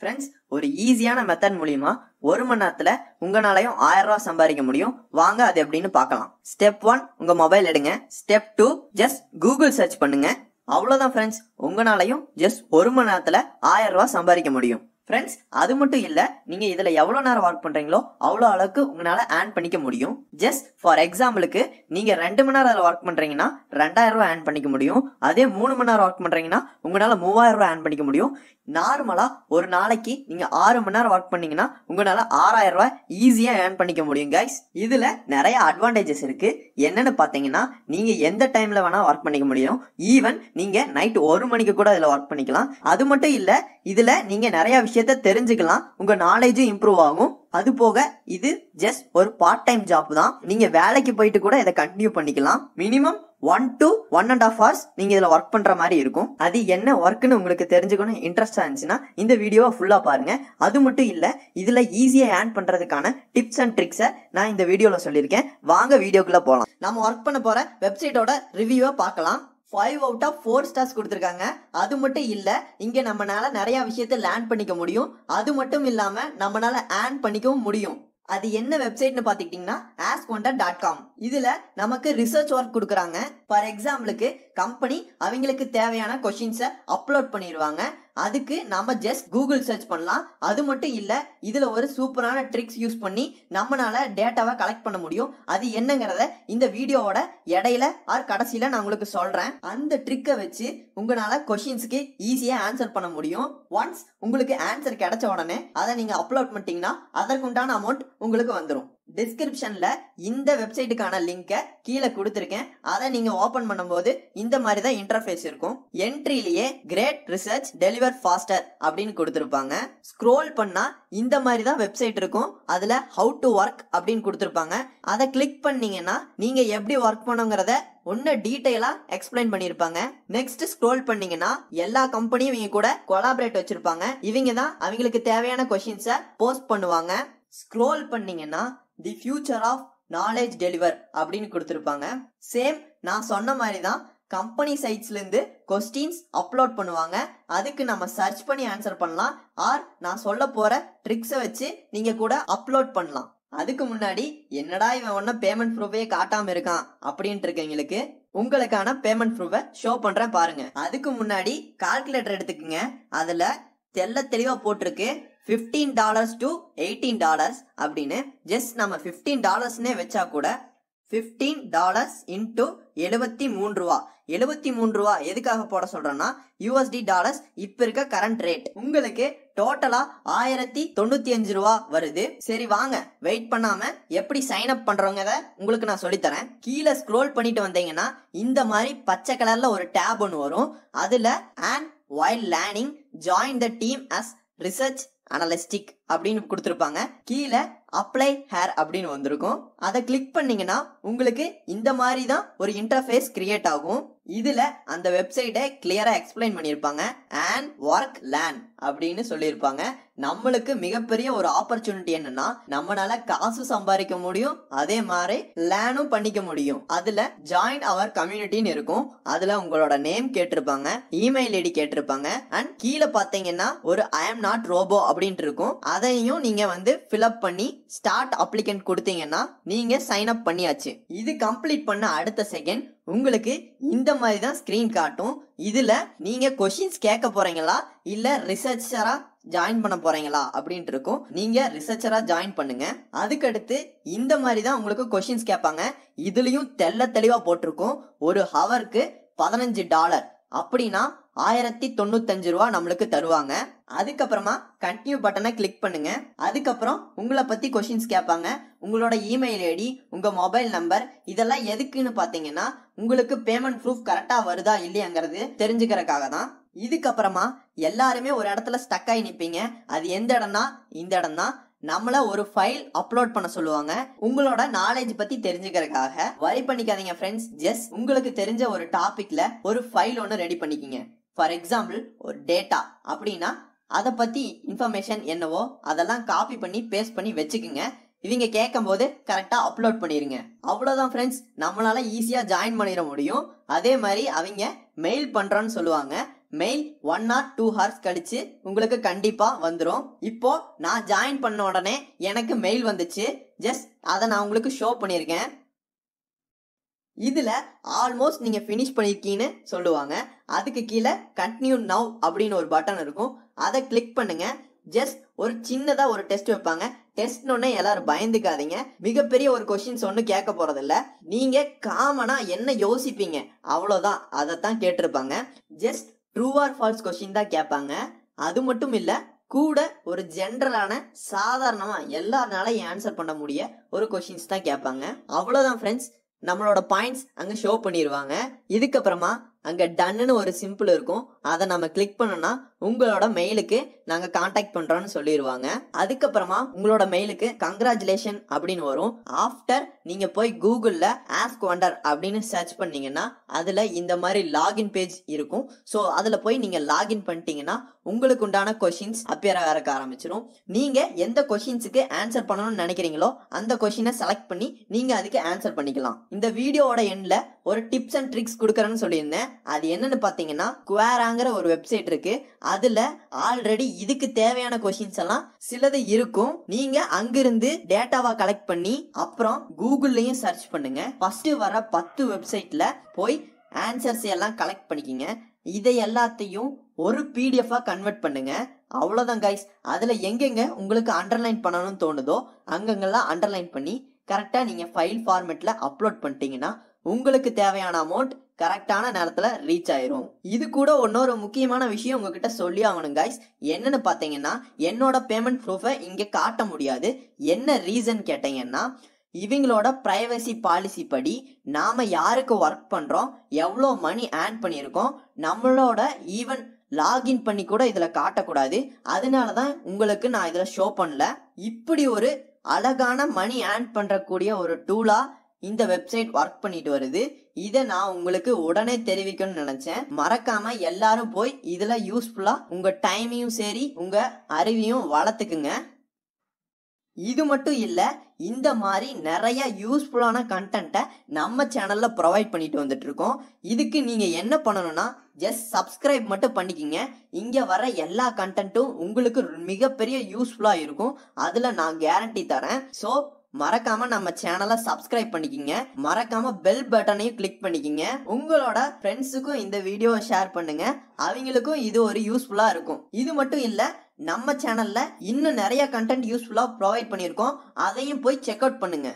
friends ஒரு ஈஸியான method மூலியமா ஒரு மணி நேரத்துல உங்களாலையும் ஆயிரம் ரூபாய் சம்பாதிக்க முடியும் வாங்க அது எப்படின்னு பார்க்கலாம் ஸ்டெப் ஒன் உங்க மொபைல் எடுங்க step two just Google search பண்ணுங்க அவ்வளவுதான் ஃப்ரெண்ட்ஸ் உங்களாலையும் ஜஸ்ட் ஒரு மணி நேரத்துல ஆயிரம் ரூபாய் சம்பாதிக்க முடியும் ஃப்ரெண்ட்ஸ் அது மட்டும் இல்லை நீங்கள் இதில் எவ்வளோ நேரம் ஒர்க் பண்ணுறீங்களோ அவ்வளோ அளவுக்கு உங்களால் ஏர்ன் பண்ணிக்க முடியும் ஜஸ்ட் ஃபார் எக்ஸாம்பிளுக்கு நீங்கள் ரெண்டு மணி நேரம் அதில் ஒர்க் பண்ணுறீங்கன்னா ரெண்டாயிரம் ரூபா ஏர்ன் பண்ணிக்க முடியும் அதே மூணு மணி நேரம் ஒர்க் பண்ணுறீங்கன்னா உங்களால் மூவாயிரம் ரூபா ஏர்ன் பண்ணிக்க முடியும் நார்மலாக ஒரு நாளைக்கு நீங்கள் ஆறு மணி நேரம் ஒர்க் பண்ணீங்கன்னா உங்களால் ஆறாயிரம் ரூபா ஈஸியாக ஏர்ன் பண்ணிக்க முடியும் கைஸ் இதில் நிறைய அட்வான்டேஜஸ் இருக்குது என்னென்னு பார்த்தீங்கன்னா நீங்கள் எந்த டைமில் வேணால் ஒர்க் பண்ணிக்க முடியும் ஈவன் நீங்கள் நைட் ஒரு மணிக்கு கூட இதில் ஒர்க் பண்ணிக்கலாம் அது மட்டும் இல்லை இதில் நீங்கள் நிறையா விஷயத்த தெரிஞ்சுக்கலாம் உங்கள் நாலேஜும் இம்ப்ரூவ் ஆகும் அது போக இது ஜஸ்ட் ஒரு பார்ட் டைம் ஜாப் தான் நீங்கள் வேலைக்கு போயிட்டு கூட இதை கண்டினியூ பண்ணிக்கலாம் minimum one to one and half hours நீங்கள் இதில் ஒர்க் பண்ணுற மாதிரி இருக்கும் அது என்ன ஒர்க்குன்னு உங்களுக்கு தெரிஞ்சுக்கணும் இன்ட்ரெஸ்டா இருந்துச்சுன்னா இந்த வீடியோவை ஃபுல்லாக பாருங்கள் அது மட்டும் இல்லை இதில் ஈஸியாக ஏன் பண்ணுறதுக்கான டிப்ஸ் அண்ட் ட்ரிக்ஸை நான் இந்த வீடியோவில் சொல்லியிருக்கேன் வாங்க வீடியோக்குள்ளே போகலாம் நம்ம ஒர்க் பண்ண போகிற வெப்சைட்டோட ரிவ்யூவை பார்க்கலாம் five out of four stars கொடுத்துருக்காங்க அது மட்டும் இல்லை இங்கே நம்மளால நிறையா விஷயத்தை லேர்ன் பண்ணிக்க முடியும் அது மட்டும் இல்லாமல் நம்மளால ஏர்ன் பண்ணிக்கவும் முடியும் அது என்ன வெப்சைட்னு பார்த்துக்கிட்டிங்கன்னா ஆஸ்கொண்டா டாட் காம் இதுல நமக்கு ரிசர்ச் ஒர்க் கொடுக்குறாங்க ஃபார் எக்ஸாம்பிளுக்கு கம்பெனி அவங்களுக்கு தேவையான கொஷின்ஸை அப்லோட் பண்ணிடுவாங்க அதுக்கு நம்ம ஜஸ்ட் கூகுள் சர்ச் பண்ணலாம் அது மட்டும் இல்லை இதில் ஒரு சூப்பரான ட்ரிக்ஸ் யூஸ் பண்ணி நம்மளால டேட்டாவை கலெக்ட் பண்ண முடியும் அது என்னங்கிறத இந்த வீடியோவோட இடையில ஆர் கடைசியில் நான் உங்களுக்கு சொல்கிறேன் அந்த ட்ரிக்கை வச்சு உங்களால் கொஷின்ஸுக்கு ஈஸியாக ஆன்சர் பண்ண முடியும் ஒன்ஸ் உங்களுக்கு ஆன்சர் கிடைச்ச உடனே அதை நீங்கள் அப்லோட் பண்ணிட்டீங்கன்னா அதற்குண்டான அமௌண்ட் உங்களுக்கு வந்துடும் டிஸ்கிரிப்ஷனில் இந்த வெப்சைட்டுக்கான லிங்கை கீழே கொடுத்துருக்கேன் அதை நீங்கள் ஓப்பன் பண்ணும்போது இந்த மாதிரி தான் இன்டர்ஃபேஸ் இருக்கும் என்ட்ரிலேயே கிரேட் ரிசர்ச் டெலிவர் ஃபாஸ்டர் அப்படின்னு கொடுத்துருப்பாங்க ஸ்க்ரோல் பண்ணால் இந்த மாதிரி தான் வெப்சைட் இருக்கும் அதில் ஹவு டு ஒர்க் அப்படின்னு கொடுத்துருப்பாங்க அதை கிளிக் பண்ணீங்கன்னா நீங்கள் எப்படி ஒர்க் பண்ணுங்கிறத ஒன்று டீட்டெயிலாக எக்ஸ்பிளைன் பண்ணியிருப்பாங்க நெக்ஸ்ட் ஸ்க்ரோல் பண்ணீங்கன்னா எல்லா கம்பெனியும் இவங்க கூட கொலாபரேட் வச்சுருப்பாங்க இவங்க தான் அவங்களுக்கு தேவையான கொஷின்ஸை போஸ்ட் பண்ணுவாங்க ஸ்க்ரோல் பண்ணீங்கன்னா the future of knowledge deliver அப்படின்னு கொடுத்துருப்பாங்க சேம் நான் சொன்ன மாதிரி தான் கம்பெனி சைட்ஸ்லேருந்து கொஸ்டின்ஸ் அப்லோட் பண்ணுவாங்க அதுக்கு நம்ம சர்ச் பண்ணி ஆன்சர் பண்ணலாம் ஆர் நான் சொல்ல போகிற ட்ரிக்ஸை வச்சு நீங்கள் கூட அப்லோட் பண்ணலாம் அதுக்கு முன்னாடி என்னடா இவன் ஒன்றும் பேமெண்ட் ப்ரூஃபே காட்டாமல் இருக்கான் அப்படின்ட்டு இருக்கவங்களுக்கு உங்களுக்கான பேமெண்ட் ப்ரூஃபை ஷோ பண்ணுறேன் பாருங்கள் அதுக்கு முன்னாடி கால்குலேட்டர் எடுத்துக்கோங்க அதில் தெல்ல தெளிவாக போட்டிருக்கு fifteen dollars to eighteen dollars அப்படின்னு ஜஸ்ட் நம்ம ஃபிஃப்டீன் டாலர்ஸ்னே வச்சா கூட ஃபிஃப்டீன் டாலர்ஸ் இன்டு எழுபத்தி மூன்று ரூபா எழுபத்தி மூன்று ரூபா எதுக்காக போட சொல்கிறேன்னா யூஎஸ்டி டாலர்ஸ் இப்போ இருக்க கரண்ட் ரேட் உங்களுக்கு டோட்டலா ஆயிரத்தி தொண்ணூத்தி அஞ்சு ரூபா வருது சரி வாங்க வெயிட் பண்ணாம எப்படி சைன் அப் பண்றவங்க உங்களுக்கு நான் சொல்லித்தரேன் கீழே ஸ்க்ரோல் பண்ணிட்டு வந்தீங்கன்னா இந்த மாதிரி பச்சை கலர்ல ஒரு டேப் ஒன்று வரும் அதுல and wild learning join the team as research analytic அப்படின்னு கொடுத்துருப்பாங்க கீழே அப்ளை ஹேர் அப்படின்னு வந்திருக்கும் அதை கிளிக் பண்ணீங்கன்னா உங்களுக்கு இந்த மாதிரி தான் ஒரு இன்டர்ஃபேஸ் கிரியேட் ஆகும் இதுல அந்த வெப்சைட்டை கிளியரா எக்ஸ்பிளைன் பண்ணியிருப்பாங்க அண்ட் ஒர்க் லேன் அப்படின்னு சொல்லியிருப்பாங்க நம்மளுக்கு மிகப்பெரிய ஒரு ஆப்பர்ச்சுனிட்டி என்னன்னா நம்மளால காசு சம்பாதிக்க முடியும் அதே மாதிரி லேனும் பண்ணிக்க முடியும் அதுல ஜாயின் அவர் கம்யூனிட்டின்னு இருக்கும் அதுல உங்களோட நேம் கேட்டிருப்பாங்க இமெயில் ஐடி கேட்டிருப்பாங்க அண்ட் கீழே பாத்தீங்கன்னா ஒரு ஐ எம் நாட் ரோபோ அப்படின்ட்டு இருக்கும் அதையும் நீங்க வந்து ஃபில்அப் பண்ணி ஸ்டார்ட் அப்ளிகன்ட் கொடுத்தீங்கன்னா நீங்க சைன் அப் பண்ணியாச்சு இது கம்ப்ளீட் பண்ண அடுத்த செகண்ட் உங்களுக்கு இந்த மாதிரி தான் ஸ்க்ரீன் காட்டும் இதுல நீங்க கொஷின்ஸ் கேட்க போறீங்களா இல்ல ரிசல்ட் ரிசர்ச்சரா ஜாயின் பண்ண போறீங்களா அப்படின்ட்டு இருக்கும் நீங்க ரிசர்ச்சரா ஜாயின் பண்ணுங்க அதுக்கடுத்து இந்த மாதிரி தான் உங்களுக்கு கொஷின்ஸ் கேட்பாங்க இதுலயும் தெல்ல தெளிவா போட்டிருக்கும் ஒரு ஹவருக்கு பதினஞ்சு டாலர் அப்படின்னா ஆயிரத்தி தொண்ணூத்தஞ்சு ரூபா நம்மளுக்கு தருவாங்க அதுக்கப்புறமா கண்டினியூ பட்டனை கிளிக் பண்ணுங்க அதுக்கப்புறம் உங்களை பத்தி கொஷின்ஸ் கேட்பாங்க உங்களோட இமெயில் ஐடி உங்க மொபைல் நம்பர் இதெல்லாம் எதுக்குன்னு பாத்தீங்கன்னா உங்களுக்கு பேமெண்ட் ப்ரூஃப் கரெக்டா வருதா இல்லையாங்கிறது தெரிஞ்சுக்கிறக்காக தான் இதுக்கப்புறமா எல்லாருமே ஒரு இடத்துல ஸ்டக் ஆகி நிற்பீங்க அது எந்த இடம்னா இந்த இடம் தான் நம்மளை ஒரு ஃபைல் அப்லோட் பண்ண சொல்லுவாங்க உங்களோட நாலேஜ் பத்தி தெரிஞ்சுக்கிறதுக்காக வரி பண்ணிக்காதீங்க ஃப்ரெண்ட்ஸ் ஜஸ்ட் உங்களுக்கு தெரிஞ்ச ஒரு டாபிக்ல ஒரு ஃபைல் ஒன்று ரெடி பண்ணிக்கிங்க ஃபார் எக்ஸாம்பிள் ஒரு டேட்டா அப்படின்னா அதை பத்தி இன்ஃபர்மேஷன் என்னவோ அதெல்லாம் காப்பி பண்ணி பேஸ்ட் பண்ணி வச்சுக்குங்க இவங்க கேட்கும் போது கரெக்டாக அப்லோட் பண்ணிடுங்க அவ்வளவுதான் ஃப்ரெண்ட்ஸ் நம்மளால ஈஸியாக ஜாயின் பண்ணிட முடியும் அதே மாதிரி அவங்க மெயில் பண்ணுறோன்னு சொல்லுவாங்க mail one or two hours கழிச்சு உங்களுக்கு கண்டிப்பா வந்துடும் இப்போ நான் ஜாயின் பண்ண உடனே எனக்கு மெயில் வந்துச்சு ஜஸ்ட் அதை நான் உங்களுக்கு ஷோ பண்ணியிருக்கேன் இதில் ஆல்மோஸ்ட் நீங்கள் ஃபினிஷ் பண்ணியிருக்கீங்கன்னு சொல்லுவாங்க அதுக்கு கீழே கண்டினியூ நவ் அப்படின்னு ஒரு பட்டன் இருக்கும் அதை கிளிக் பண்ணுங்கள் ஜஸ்ட் ஒரு சின்னதாக ஒரு டெஸ்ட் வைப்பாங்க டெஸ்ட்னோடனே எல்லாரும் பயந்துக்காதீங்க மிகப்பெரிய ஒரு கொஷின்ஸ் ஒன்று கேட்க போகிறதில்ல நீங்கள் காமனாக என்ன யோசிப்பீங்க அவ்வளோதான் அதைத்தான் கேட்டிருப்பாங்க just true or false question தான் கேட்பாங்க அது மட்டும் இல்லை கூட ஒரு ஜென்ரலான சாதாரணமாக எல்லாருனாலையும் ஆன்சர் பண்ண முடிய ஒரு கொஷின்ஸ் தான் கேட்பாங்க அவ்வளோதான் ஃப்ரெண்ட்ஸ் நம்மளோட பாயிண்ட்ஸ் அங்கே ஷோ பண்ணிடுவாங்க இதுக்கப்புறமா அங்கே டன்னு ஒரு சிம்பிள் இருக்கும் அதை நம்ம கிளிக் பண்ணோம்னா உங்களோட மெயிலுக்கு நாங்கள் காண்டாக்ட் பண்ணுறோன்னு சொல்லிடுவாங்க அதுக்கப்புறமா உங்களோட மெயிலுக்கு கங்க்ராச்சுலேஷன் அப்படின்னு வரும் ஆஃப்டர் நீங்கள் போய் கூகுளில் ஆஸ்க் ஒண்டர் அப்படின்னு சர்ச் பண்ணீங்கன்னா அதில் இந்த மாதிரி லாகின் பேஜ் இருக்கும் ஸோ அதில் போய் நீங்கள் லாகின் பண்ணிட்டீங்கன்னா உங்களுக்கு உண்டான கொஷின்ஸ் அப்பியர் ஆக ஆரம்பிச்சிடும் நீங்கள் எந்த கொஷின்ஸுக்கு ஆன்சர் பண்ணணும்னு நினைக்கிறீங்களோ அந்த கொஷினை செலக்ட் பண்ணி நீங்கள் அதுக்கு ஆன்சர் பண்ணிக்கலாம் இந்த வீடியோட எண்டில் ஒரு டிப்ஸ் அண்ட் ட்ரிக்ஸ் கொடுக்குறேன்னு சொல்லியிருந்தேன் அது என்னன்னு பார்த்தீங்கன்னா குவேராங்கிற ஒரு வெப்சைட் இருக்கு அதுல ஆல்ரெடி இதுக்கு தேவையான கொஸ்டின்ஸ் எல்லாம் சிலது இருக்கும் நீங்க அங்கிருந்து டேட்டாவா கலெக்ட் பண்ணி அப்புறம் கூகுள்லயும் சர்ச் பண்ணுங்க ஃபர்ஸ்ட் வர பத்து வெப்சைட்ல போய் ஆன்சர்ஸ் எல்லாம் கலெக்ட் பண்ணிக்கிங்க இதை எல்லாத்தையும் ஒரு பிடிஎஃபாக கன்வெர்ட் பண்ணுங்க அவ்வளோதான் கைஸ் அதில் எங்கெங்க உங்களுக்கு அண்டர்லைன் பண்ணணும்னு தோணுதோ அங்கங்கெல்லாம் அண்டர்லைன் பண்ணி கரெக்டாக நீங்கள் ஃபைல் ஃபார்மேட்டில் அப்லோட் பண்ணிட்டீங்கன்னா உங்களுக்கு தேவையான அமௌண்ட் கரெக்டான நேரத்தில் ரீச் ஆயிரும் இது கூட இன்னொரு முக்கியமான விஷயம் உங்ககிட்ட சொல்லி ஆகணும் கைஸ் என்னன்னு பார்த்தீங்கன்னா என்னோட பேமெண்ட் ப்ரூஃபை இங்கே காட்ட முடியாது என்ன ரீசன் கேட்டீங்கன்னா இவங்களோட ப்ரைவசி பாலிசி படி நாம் யாருக்கு ஒர்க் பண்ணுறோம் எவ்வளோ மணி ஆன் பண்ணியிருக்கோம் நம்மளோட ஈவன் லாகின் பண்ணி கூட இதில் காட்டக்கூடாது அதனால தான் உங்களுக்கு நான் இதில் ஷோ பண்ணல இப்படி ஒரு அழகான மணி ஆன் பண்ணுறக்கூடிய ஒரு டூலாக இந்த வெப்சைட் ஒர்க் பண்ணிட்டு வருது இதை நான் உங்களுக்கு உடனே தெரிவிக்கணும்னு நினைச்சேன் மறக்காம எல்லாரும் போய் இதுல யூஸ்ஃபுல்லா உங்க டைமையும் சரி உங்க அறிவையும் வளர்த்துக்குங்க இது மட்டும் இல்லை இந்த மாதிரி நிறைய யூஸ்ஃபுல்லான கண்டென்ட்டை நம்ம சேனலில் ப்ரொவைட் பண்ணிட்டு வந்துட்டு இருக்கோம் இதுக்கு நீங்கள் என்ன பண்ணணும்னா ஜஸ்ட் சப்ஸ்கிரைப் மட்டும் பண்ணிக்கிங்க இங்கே வர எல்லா கண்டென்ட்டும் உங்களுக்கு மிகப்பெரிய யூஸ்ஃபுல்லாக இருக்கும் அதில் நான் கேரண்டி தரேன் ஸோ மறக்காம நம்ம சேனலை சப்ஸ்கிரைப் பண்ணிக்கிங்க மறக்காம பெல் பட்டனையும் கிளிக் பண்ணிக்கிங்க உங்களோட ஃப்ரெண்ட்ஸுக்கும் இந்த வீடியோவை ஷேர் பண்ணுங்க அவங்களுக்கும் இது ஒரு யூஸ்ஃபுல்லாக இருக்கும் இது மட்டும் இல்லை நம்ம சேனல்ல இன்னும் நிறைய கண்டென்ட் யூஸ்ஃபுல்லாக ப்ரொவைட் பண்ணியிருக்கோம் அதையும் போய் செக் அவுட் பண்ணுங்க